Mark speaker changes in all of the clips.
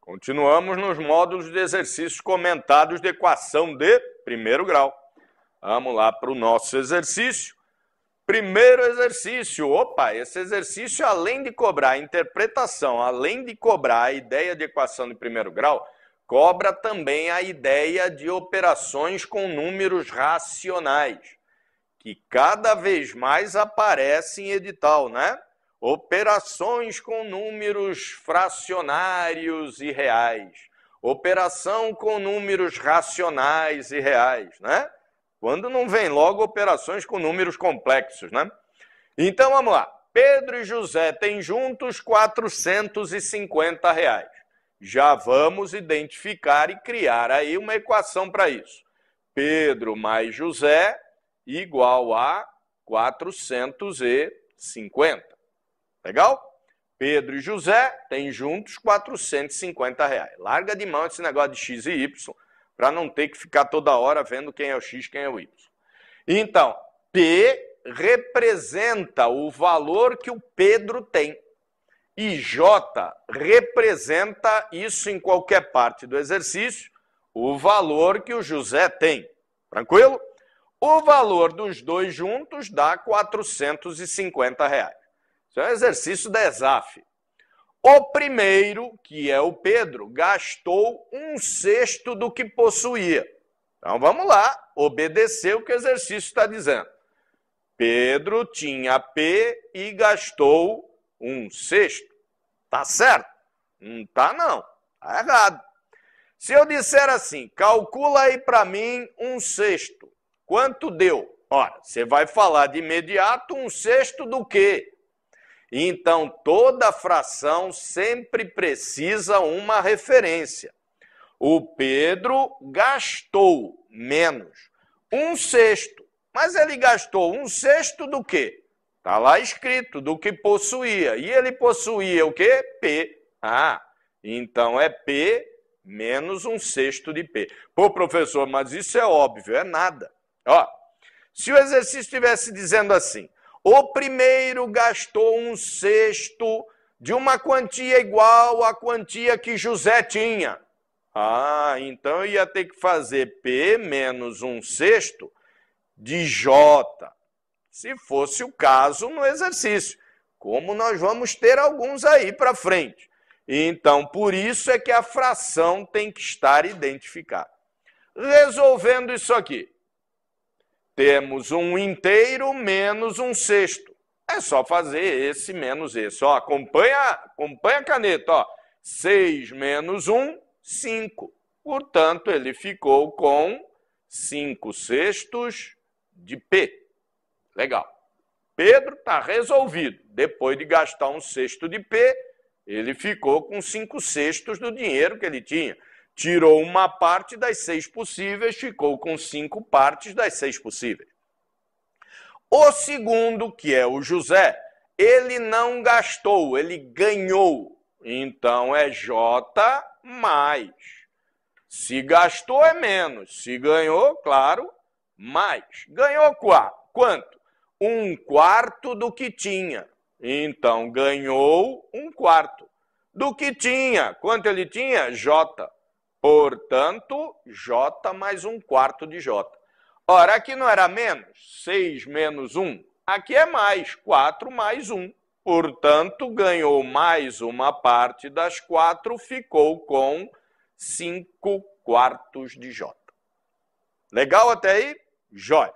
Speaker 1: Continuamos nos módulos de exercícios comentados de equação de primeiro grau. Vamos lá para o nosso exercício. Primeiro exercício. Opa, esse exercício, além de cobrar a interpretação, além de cobrar a ideia de equação de primeiro grau, cobra também a ideia de operações com números racionais que cada vez mais aparece em edital, né? Operações com números fracionários e reais. Operação com números racionais e reais, né? Quando não vem logo operações com números complexos, né? Então vamos lá. Pedro e José têm juntos 450 reais. Já vamos identificar e criar aí uma equação para isso. Pedro mais José igual a 450. Legal? Pedro e José têm juntos 450 reais. Larga de mão esse negócio de X e Y para não ter que ficar toda hora vendo quem é o X quem é o Y. Então, P representa o valor que o Pedro tem. E J representa isso em qualquer parte do exercício, o valor que o José tem. Tranquilo? O valor dos dois juntos dá 450 reais. Isso é um exercício de ESAF. O primeiro, que é o Pedro, gastou um sexto do que possuía. Então vamos lá, obedecer o que o exercício está dizendo. Pedro tinha P e gastou um sexto. Tá certo? Não tá não. Tá errado. Se eu disser assim, calcula aí para mim um sexto. Quanto deu? Ora, você vai falar de imediato um sexto do quê? Então, toda fração sempre precisa uma referência. O Pedro gastou menos um sexto, mas ele gastou um sexto do quê? Está lá escrito, do que possuía. E ele possuía o quê? P. Ah, então é P menos um sexto de P. Pô, professor, mas isso é óbvio, é nada. Ó, se o exercício estivesse dizendo assim: o primeiro gastou um sexto de uma quantia igual à quantia que José tinha. Ah, então eu ia ter que fazer P menos um sexto de J, se fosse o caso no exercício, como nós vamos ter alguns aí para frente. Então, por isso é que a fração tem que estar identificada. Resolvendo isso aqui, temos um inteiro menos um sexto. É só fazer esse menos esse. Ó, acompanha, acompanha a caneta. Ó. 6 menos 1, 5. Portanto, ele ficou com 5 sextos de P. Legal. Pedro está resolvido. Depois de gastar um sexto de P, ele ficou com 5 sextos do dinheiro que ele tinha tirou uma parte das seis possíveis, ficou com cinco partes das seis possíveis. O segundo, que é o José, ele não gastou, ele ganhou. Então é J mais. Se gastou é menos, se ganhou, claro, mais. Ganhou qual? quanto? Um quarto do que tinha. Então ganhou um quarto do que tinha. Quanto ele tinha? J. Portanto, J mais um quarto de J. Ora, aqui não era menos? 6 menos 1. Aqui é mais, 4 mais 1. Portanto, ganhou mais uma parte das 4, ficou com 5 quartos de J. Legal até aí? Jóia.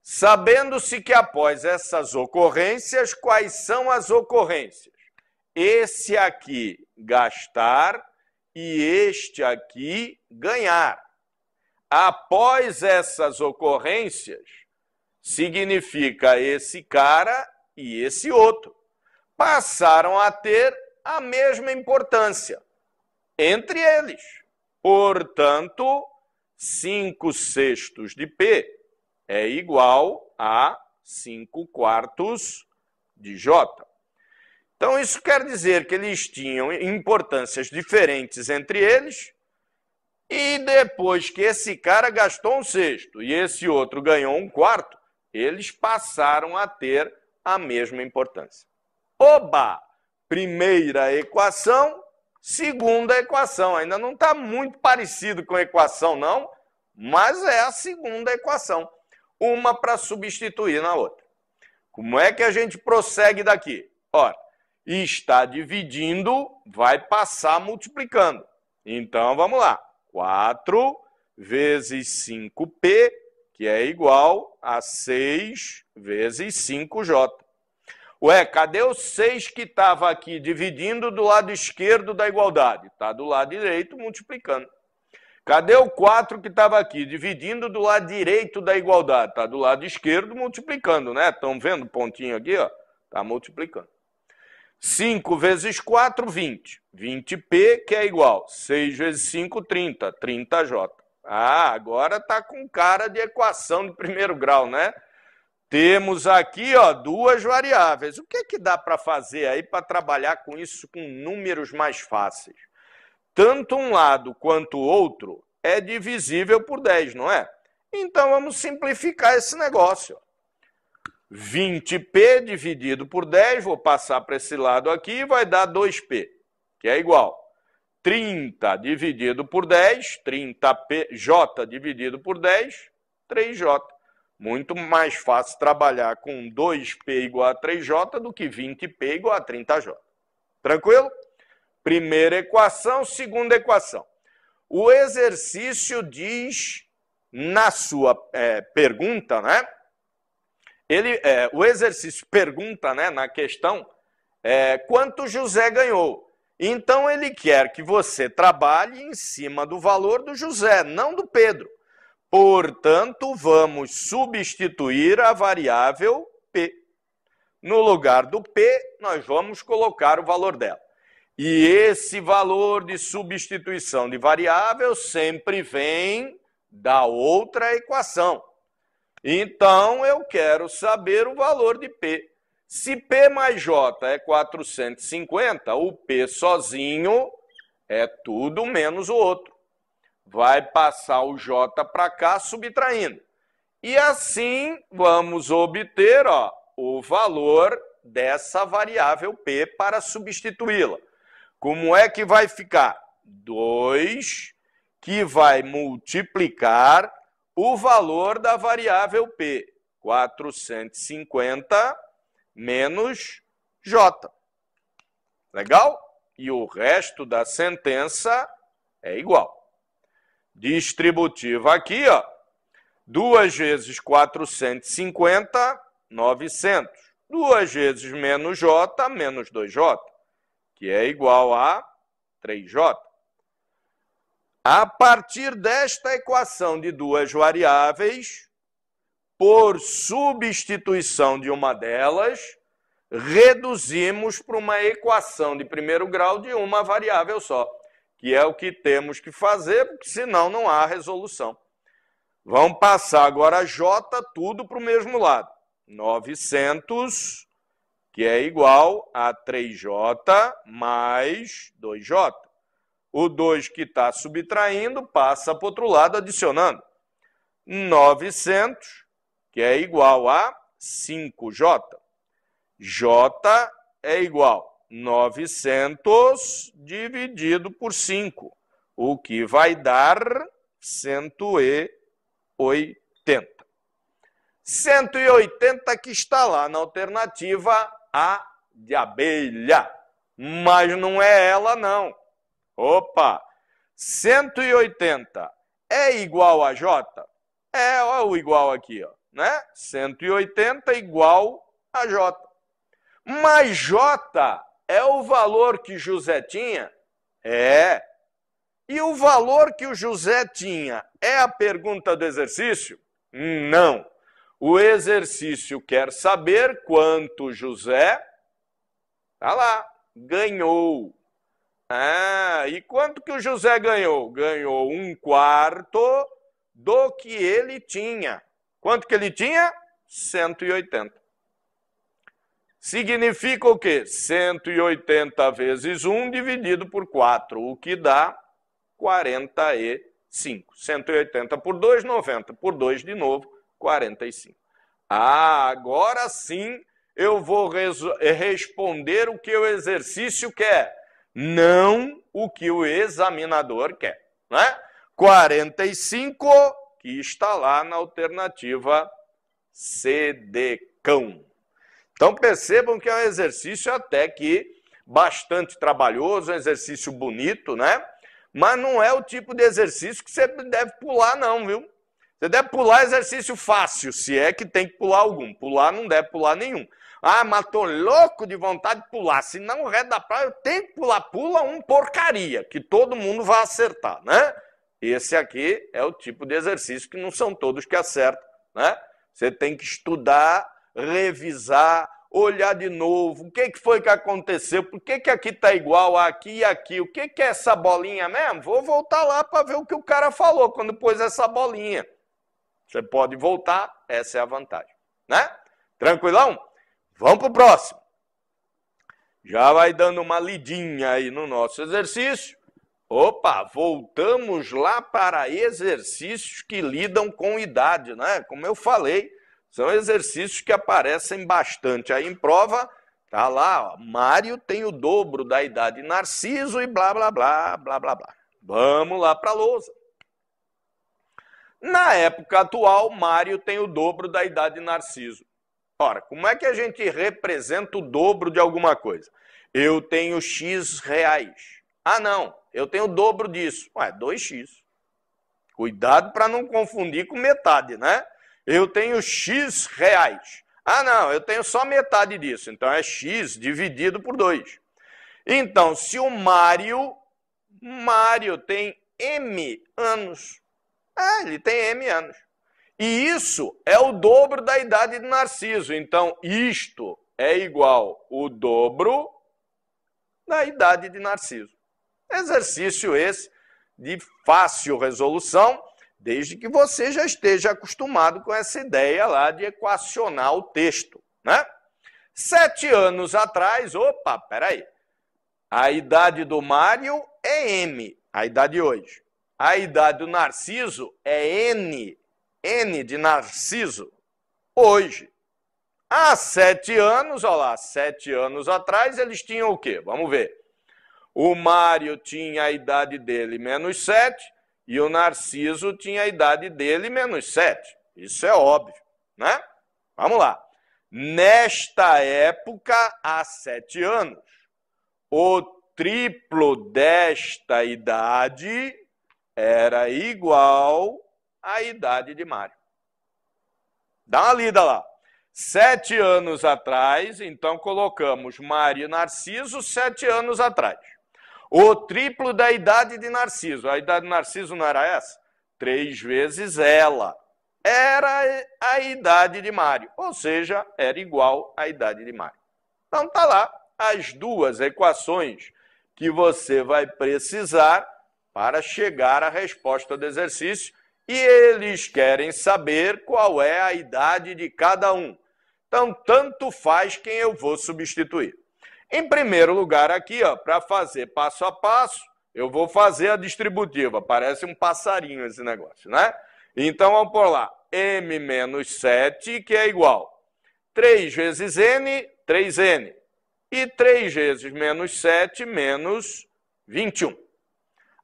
Speaker 1: Sabendo-se que após essas ocorrências, quais são as ocorrências? Esse aqui, gastar e este aqui ganhar. Após essas ocorrências, significa esse cara e esse outro. Passaram a ter a mesma importância entre eles. Portanto, 5 sextos de P é igual a 5 quartos de J. Então, isso quer dizer que eles tinham importâncias diferentes entre eles, e depois que esse cara gastou um sexto e esse outro ganhou um quarto, eles passaram a ter a mesma importância. Oba! Primeira equação, segunda equação. Ainda não está muito parecido com a equação, não, mas é a segunda equação. Uma para substituir na outra. Como é que a gente prossegue daqui? Ora, e está dividindo, vai passar multiplicando. Então vamos lá. 4 vezes 5p, que é igual a 6 vezes 5j. Ué, cadê o 6 que estava aqui dividindo do lado esquerdo da igualdade? Está do lado direito multiplicando. Cadê o 4 que estava aqui dividindo do lado direito da igualdade? Está do lado esquerdo multiplicando, né? Estão vendo o pontinho aqui? Está multiplicando. 5 vezes 4, 20. 20P, que é igual 6 vezes 5, 30. 30J. Ah, agora está com cara de equação de primeiro grau, né? Temos aqui ó, duas variáveis. O que é que dá para fazer aí para trabalhar com isso com números mais fáceis? Tanto um lado quanto o outro é divisível por 10, não é? Então vamos simplificar esse negócio. 20p dividido por 10, vou passar para esse lado aqui, vai dar 2p, que é igual 30 dividido por 10, 30p, j dividido por 10, 3j. Muito mais fácil trabalhar com 2p igual a 3j do que 20p igual a 30j. Tranquilo? Primeira equação, segunda equação. O exercício diz na sua é, pergunta, né? Ele, é, o exercício pergunta né, na questão é, quanto José ganhou. Então ele quer que você trabalhe em cima do valor do José, não do Pedro. Portanto, vamos substituir a variável P. No lugar do P, nós vamos colocar o valor dela. E esse valor de substituição de variável sempre vem da outra equação. Então eu quero saber o valor de P. Se P mais J é 450, o P sozinho é tudo menos o outro. Vai passar o J para cá subtraindo. E assim vamos obter ó, o valor dessa variável P para substituí-la. Como é que vai ficar? 2 que vai multiplicar o valor da variável P, 450 menos J. Legal? E o resto da sentença é igual. Distributiva aqui, ó. 2 vezes 450, 900. 2 vezes menos J, menos 2J, que é igual a 3J. A partir desta equação de duas variáveis, por substituição de uma delas, reduzimos para uma equação de primeiro grau de uma variável só, que é o que temos que fazer, porque senão não há resolução. Vamos passar agora J tudo para o mesmo lado. 900, que é igual a 3J mais 2J. O 2 que está subtraindo passa para o outro lado adicionando. 900, que é igual a 5J. J é igual 900 dividido por 5, o que vai dar 180. 180 que está lá na alternativa A de abelha, mas não é ela não. Opa! 180 é igual a J? É ó, o igual aqui, ó, né? 180 igual a J. Mas J é o valor que José tinha? É. E o valor que o José tinha é a pergunta do exercício? Não. O exercício quer saber quanto José, tá lá, ganhou. Ah, e quanto que o José ganhou? Ganhou um quarto do que ele tinha. Quanto que ele tinha? 180. Significa o quê? 180 vezes 1 dividido por 4, o que dá 45. 180 por 2, 90. Por 2, de novo, 45. Ah, agora sim eu vou responder o que o exercício quer não o que o examinador quer. Né? 45, que está lá na alternativa CDCão. Então percebam que é um exercício até que bastante trabalhoso, um exercício bonito, né? Mas não é o tipo de exercício que você deve pular, não, viu? Você deve pular é exercício fácil, se é que tem que pular algum. Pular não deve pular nenhum. Ah, matou louco de vontade de pular. Se não, o resto da praia eu tenho que pular. Pula um porcaria, que todo mundo vai acertar, né? Esse aqui é o tipo de exercício que não são todos que acertam, né? Você tem que estudar, revisar, olhar de novo. O que, que foi que aconteceu? Por que, que aqui tá igual aqui e aqui? O que, que é essa bolinha mesmo? Vou voltar lá para ver o que o cara falou quando pôs essa bolinha. Você pode voltar, essa é a vantagem. Né? Tranquilão? Vamos para o próximo. Já vai dando uma lidinha aí no nosso exercício. Opa, voltamos lá para exercícios que lidam com idade, né? Como eu falei, são exercícios que aparecem bastante aí em prova. Tá lá, ó, Mário tem o dobro da idade Narciso e blá blá blá blá blá blá. Vamos lá para a lousa. Na época atual, Mário tem o dobro da idade de Narciso. Ora, como é que a gente representa o dobro de alguma coisa? Eu tenho X reais. Ah, não, eu tenho o dobro disso. Ué, 2x. Cuidado para não confundir com metade, né? Eu tenho X reais. Ah, não, eu tenho só metade disso. Então é X dividido por 2. Então, se o Mário, Mário tem M anos. É, ele tem M anos. E isso é o dobro da idade de Narciso. Então, isto é igual o dobro da idade de Narciso. Exercício esse de fácil resolução, desde que você já esteja acostumado com essa ideia lá de equacionar o texto, né? Sete anos atrás, opa, peraí, a idade do Mário é M, a idade hoje. A idade do Narciso é N, N de Narciso, hoje. Há sete anos, olha lá, sete anos atrás, eles tinham o quê? Vamos ver. O Mário tinha a idade dele menos sete e o Narciso tinha a idade dele menos sete. Isso é óbvio, né? Vamos lá. Nesta época, há sete anos, o triplo desta idade era igual à idade de Mário. Dá uma lida lá. Sete anos atrás, então colocamos Mário e Narciso sete anos atrás. O triplo da idade de Narciso. A idade de Narciso não era essa? Três vezes ela. Era a idade de Mário, ou seja, era igual à idade de Mário. Então tá lá as duas equações que você vai precisar para chegar à resposta do exercício e eles querem saber qual é a idade de cada um. Então, tanto faz quem eu vou substituir. Em primeiro lugar, aqui, ó, para fazer passo a passo, eu vou fazer a distributiva. Parece um passarinho esse negócio, né? Então, vamos por lá. M menos 7, que é igual 3 vezes N, 3N. E 3 vezes menos 7, menos 21.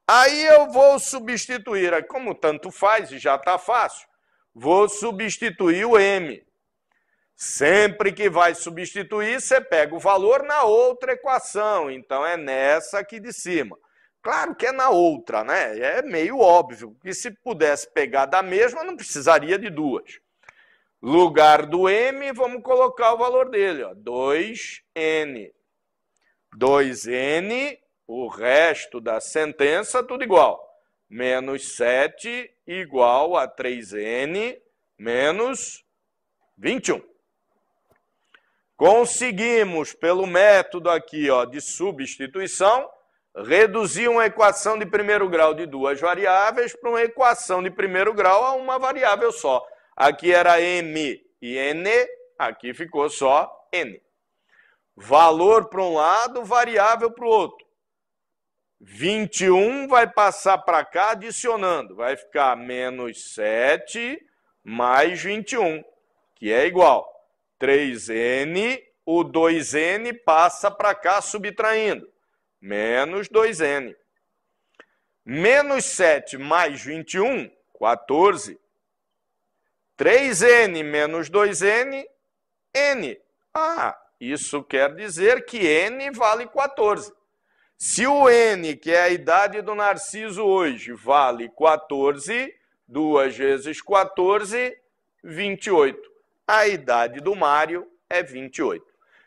Speaker 1: Aí eu vou substituir, como tanto faz e já está fácil, vou substituir o M. Sempre que vai substituir, você pega o valor na outra equação. Então é nessa aqui de cima. Claro que é na outra, né? É meio óbvio que se pudesse pegar da mesma, não precisaria de duas. Lugar do M, vamos colocar o valor dele, ó, 2N. 2N o resto da sentença tudo igual. Menos 7 igual a 3n menos 21. Conseguimos, pelo método aqui ó, de substituição, reduzir uma equação de primeiro grau de duas variáveis para uma equação de primeiro grau a uma variável só. Aqui era m e n, aqui ficou só n. Valor para um lado, variável para o outro. 21 vai passar para cá adicionando, vai ficar menos 7 mais 21, que é igual 3n, o 2n passa para cá subtraindo, menos 2n. Menos 7 mais 21, 14. 3n menos 2n, n. Ah, isso quer dizer que n vale 14. Se o N, que é a idade do Narciso hoje, vale 14, 2 vezes 14, 28. A idade do Mário é 28.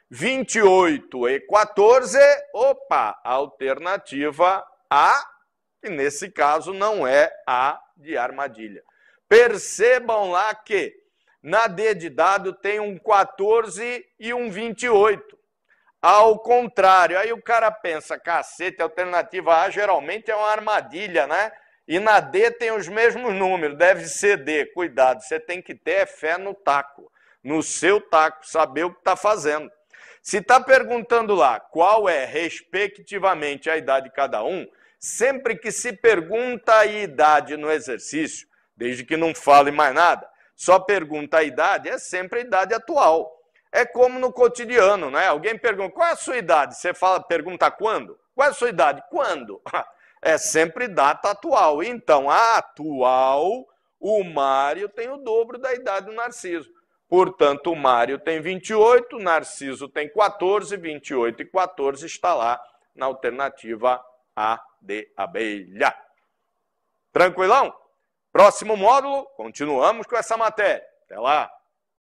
Speaker 1: 28 e 14, opa, alternativa A, que nesse caso não é A de armadilha. Percebam lá que na D de dado tem um 14 e um 28 ao contrário. Aí o cara pensa, cacete, alternativa A geralmente é uma armadilha, né? E na D tem os mesmos números, deve ser D. Cuidado, você tem que ter é fé no taco, no seu taco, saber o que está fazendo. Se está perguntando lá qual é respectivamente a idade de cada um, sempre que se pergunta a idade no exercício, desde que não fale mais nada, só pergunta a idade, é sempre a idade atual é como no cotidiano, né? Alguém pergunta qual é a sua idade? Você fala, pergunta quando? Qual é a sua idade? Quando? É sempre data atual. Então, atual, o Mário tem o dobro da idade do Narciso. Portanto, o Mário tem 28, o Narciso tem 14, 28 e 14 está lá na alternativa A de abelha. Tranquilão? Próximo módulo, continuamos com essa matéria. Até lá!